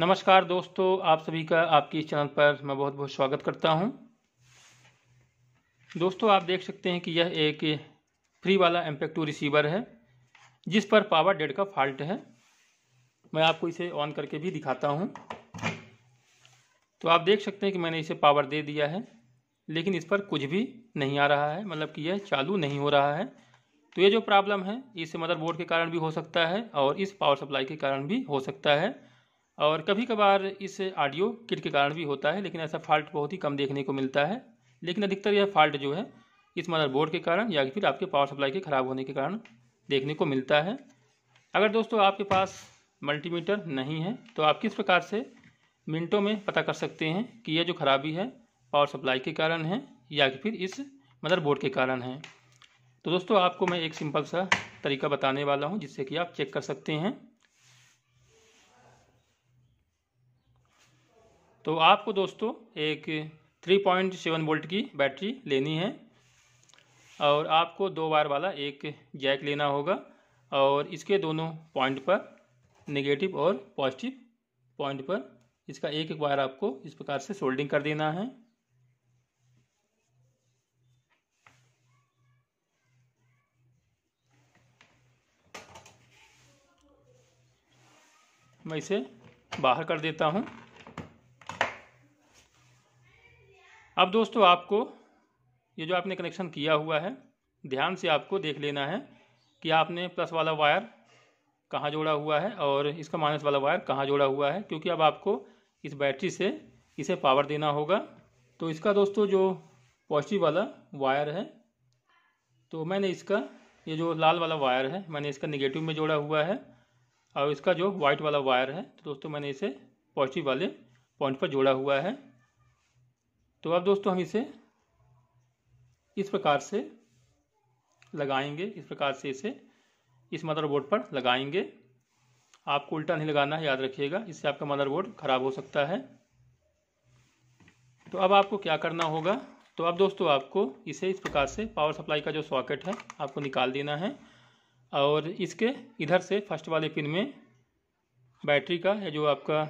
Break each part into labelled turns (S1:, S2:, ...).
S1: नमस्कार दोस्तों आप सभी का आपकी इस चैनल पर मैं बहुत बहुत स्वागत करता हूं दोस्तों आप देख सकते हैं कि यह एक फ्री वाला एम्पेक्टू रिसीवर है जिस पर पावर डेड का फॉल्ट है मैं आपको इसे ऑन करके भी दिखाता हूं तो आप देख सकते हैं कि मैंने इसे पावर दे दिया है लेकिन इस पर कुछ भी नहीं आ रहा है मतलब कि यह चालू नहीं हो रहा है तो ये जो प्रॉब्लम है इसे मदरबोर्ड के कारण भी हो सकता है और इस पावर सप्लाई के कारण भी हो सकता है और कभी कभार इस ऑडियो किट के कारण भी होता है लेकिन ऐसा फॉल्ट बहुत ही कम देखने को मिलता है लेकिन अधिकतर यह फॉल्ट जो है इस मदरबोर्ड के कारण या फिर आपके पावर सप्लाई के ख़राब होने के कारण देखने को मिलता है अगर दोस्तों आपके पास मल्टीमीटर नहीं है तो आप किस प्रकार से मिनटों में पता कर सकते हैं कि यह जो खराबी है पावर सप्लाई के कारण है या फिर इस मदरबोर्ड के कारण है तो दोस्तों आपको मैं एक सिंपल सा तरीका बताने वाला हूँ जिससे कि आप चेक कर सकते हैं तो आपको दोस्तों एक थ्री पॉइंट सेवन वोल्ट की बैटरी लेनी है और आपको दो बार वाला एक जैक लेना होगा और इसके दोनों पॉइंट पर नेगेटिव और पॉजिटिव पॉइंट पर इसका एक एक वायर आपको इस प्रकार से सोल्डिंग कर देना है मैं इसे बाहर कर देता हूँ अब दोस्तों आपको ये जो आपने कनेक्शन किया हुआ है ध्यान से आपको देख लेना है कि आपने प्लस वाला वायर कहाँ जोड़ा हुआ है और इसका माइनस वाला वायर कहाँ जोड़ा हुआ है क्योंकि अब आपको इस बैटरी से इसे पावर देना होगा तो इसका दोस्तों जो पॉजिटिव वाला वायर है तो मैंने इसका ये जो लाल वाला वायर है मैंने इसका निगेटिव में जोड़ा हुआ है और इसका जो वाइट वाला वायर है तो दोस्तों मैंने इसे पॉजिटिव वाले पॉइंट पर जोड़ा हुआ है तो अब दोस्तों हम इसे इस प्रकार से लगाएंगे इस प्रकार से इसे इस मदरबोर्ड पर लगाएंगे आपको उल्टा नहीं लगाना है याद रखिएगा इससे आपका मदरबोर्ड ख़राब हो सकता है तो अब आपको क्या करना होगा तो अब दोस्तों आपको इसे इस प्रकार से पावर सप्लाई का जो सॉकेट है आपको निकाल देना है और इसके इधर से फर्स्ट वाले पिन में बैटरी का या जो आपका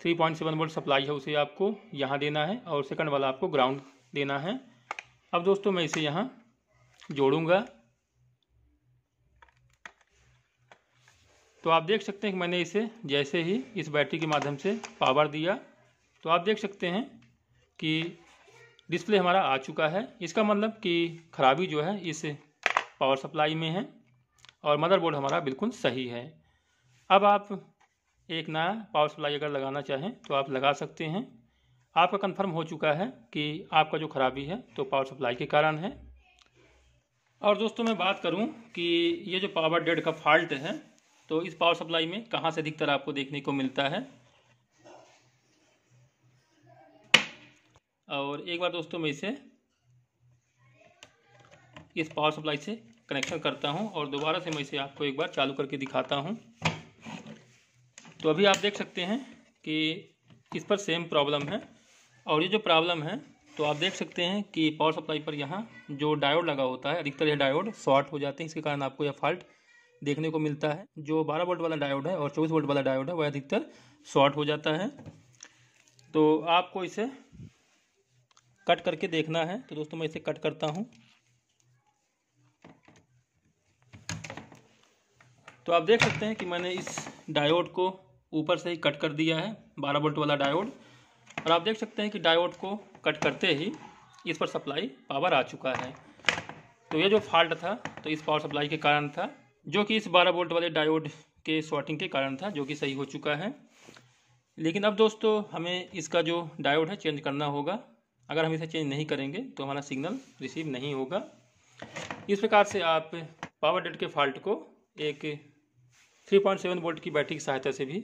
S1: three point seven volt supply है उसे आपको यहाँ देना है और सेकंड वाला आपको ग्राउंड देना है अब दोस्तों मैं इसे यहाँ जोड़ूंगा तो आप देख सकते हैं कि मैंने इसे जैसे ही इस बैटरी के माध्यम से पावर दिया तो आप देख सकते हैं कि डिस्प्ले हमारा आ चुका है इसका मतलब कि खराबी जो है इस पावर सप्लाई में है और मदरबोर्ड हमारा बिल्कुल सही है अब आप एक नया पावर सप्लाई अगर लगाना चाहें तो आप लगा सकते हैं आपका कंफर्म हो चुका है कि आपका जो खराबी है तो पावर सप्लाई के कारण है और दोस्तों मैं बात करूं कि ये जो पावर डेड का फॉल्ट है तो इस पावर सप्लाई में कहां से अधिकतर आपको देखने को मिलता है और एक बार दोस्तों मैं इसे इस पावर सप्लाई से कनेक्शन करता हूं और दोबारा से मैं इसे आपको एक बार चालू करके दिखाता हूं तो अभी आप देख सकते हैं कि इस पर सेम प्रॉब्लम है और ये जो प्रॉब्लम है तो आप देख सकते हैं कि पावर सप्लाई पर यहाँ जो डायोड लगा होता है अधिकतर यह डायोड शॉर्ट हो जाते हैं इसके कारण आपको यह फॉल्ट देखने को मिलता है जो 12 वोल्ट वाला डायोड है और 24 वोल्ट वाला डायोड है वह अधिकतर शॉर्ट हो जाता है तो आपको इसे कट करके देखना है तो दोस्तों मैं इसे कट करता हूँ तो आप देख सकते हैं कि मैंने इस डायोड को ऊपर से ही कट कर दिया है बारह वोल्ट वाला डायोड और आप देख सकते हैं कि डायोड को कट करते ही इस पर सप्लाई पावर आ चुका है तो ये जो फॉल्ट था तो इस पावर सप्लाई के कारण था जो कि इस बारह वोल्ट वाले डायोड के शॉर्टिंग के कारण था जो कि सही हो चुका है लेकिन अब दोस्तों हमें इसका जो डायोड है चेंज करना होगा अगर हम इसे चेंज नहीं करेंगे तो हमारा सिग्नल रिसीव नहीं होगा इस प्रकार से आप पावर डेट के फॉल्ट को एक 3.7 वोल्ट की बैटरी की सहायता से भी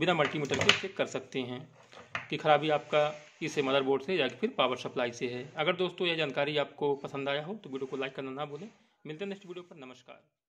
S1: बिना मल्टीमीटर के चेक कर सकते हैं कि खराबी आपका इसे मदरबोर्ड से या फिर पावर सप्लाई से है अगर दोस्तों यह जानकारी आपको पसंद आया हो तो वीडियो को लाइक करना ना भूलें मिलते हैं नेक्स्ट वीडियो पर नमस्कार